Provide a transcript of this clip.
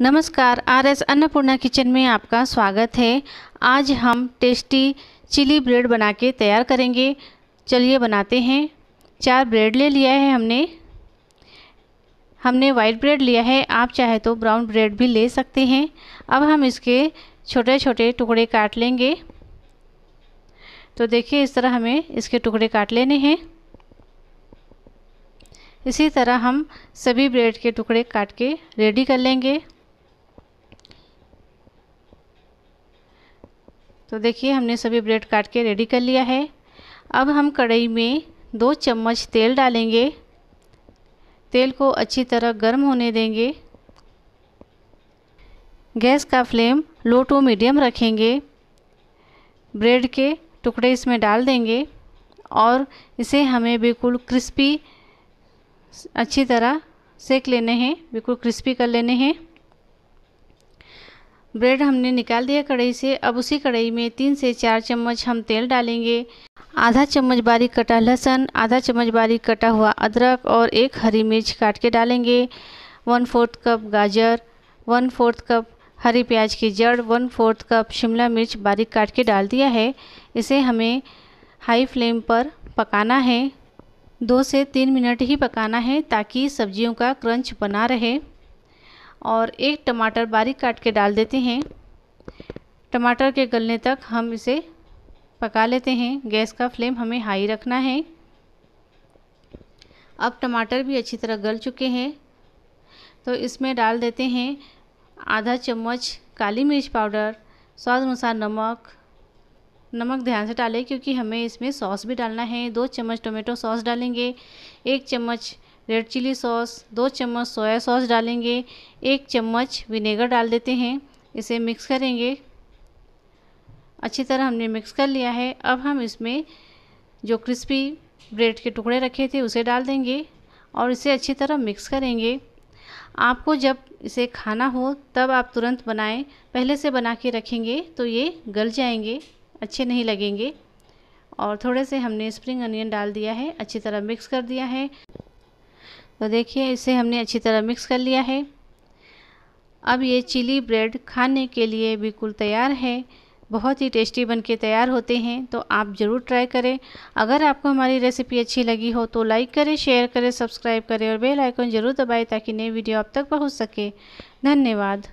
नमस्कार R S Annapurna kitchen में आपका स्वागत है आज हम टेस्टी चिली ब्रेड बना के तैयार करेंगे चलिए बनाते हैं चार ब्रेड ले लिया है हमने हमने वाइट ब्रेड लिया है आप चाहे तो ब्राउन ब्रेड भी ले सकते हैं अब हम इसके छोटे छोटे टुकड़े काट लेंगे तो देखिए इस तरह हमें इसके टुकड़े काट लेने हैं इसी तरह हम सभी ब्रेड के टुकड़े काट के रेडी कर लेंगे तो देखिए हमने सभी ब्रेड काट के रेडी कर लिया है अब हम कढ़ाई में दो चम्मच तेल डालेंगे तेल को अच्छी तरह गर्म होने देंगे गैस का फ्लेम लो टू मीडियम रखेंगे ब्रेड के टुकड़े इसमें डाल देंगे और इसे हमें बिल्कुल क्रिस्पी अच्छी तरह सेक लेने हैं बिल्कुल क्रिस्पी कर लेने हैं ब्रेड हमने निकाल दिया कढ़ाई से अब उसी कढ़ाई में तीन से चार चम्मच हम तेल डालेंगे आधा चम्मच बारीक कटा लहसुन आधा चम्मच बारीक कटा हुआ अदरक और एक हरी मिर्च काट के डालेंगे वन फोर्थ कप गाजर वन फोर्थ कप हरी प्याज की जड़ वन फोर्थ कप शिमला मिर्च बारीक काट के डाल दिया है इसे हमें हाई फ्लेम पर पकाना है दो से तीन मिनट ही पकाना है ताकि सब्जियों का क्रंच बना रहे और एक टमाटर बारीक काट के डाल देते हैं टमाटर के गलने तक हम इसे पका लेते हैं गैस का फ्लेम हमें हाई रखना है अब टमाटर भी अच्छी तरह गल चुके हैं तो इसमें डाल देते हैं आधा चम्मच काली मिर्च पाउडर स्वाद अनुसार नमक नमक ध्यान से डालें क्योंकि हमें इसमें सॉस भी डालना है दो चम्मच टोमेटो सॉस डालेंगे एक चम्मच रेड चिली सॉस दो चम्मच सोया सॉस डालेंगे एक चम्मच विनेगर डाल देते हैं इसे मिक्स करेंगे अच्छी तरह हमने मिक्स कर लिया है अब हम इसमें जो क्रिस्पी ब्रेड के टुकड़े रखे थे उसे डाल देंगे और इसे अच्छी तरह मिक्स करेंगे आपको जब इसे खाना हो तब आप तुरंत बनाएं पहले से बना के रखेंगे तो ये गल जाएंगे अच्छे नहीं लगेंगे और थोड़े से हमने स्प्रिंग अनियन डाल दिया है अच्छी तरह मिक्स कर दिया है तो देखिए इसे हमने अच्छी तरह मिक्स कर लिया है अब ये चिली ब्रेड खाने के लिए बिल्कुल तैयार है बहुत ही टेस्टी बनके तैयार होते हैं तो आप ज़रूर ट्राई करें अगर आपको हमारी रेसिपी अच्छी लगी हो तो लाइक करें शेयर करें सब्सक्राइब करें और बेल आइकन ज़रूर दबाएं ताकि नई वीडियो आप तक पहुंच सके धन्यवाद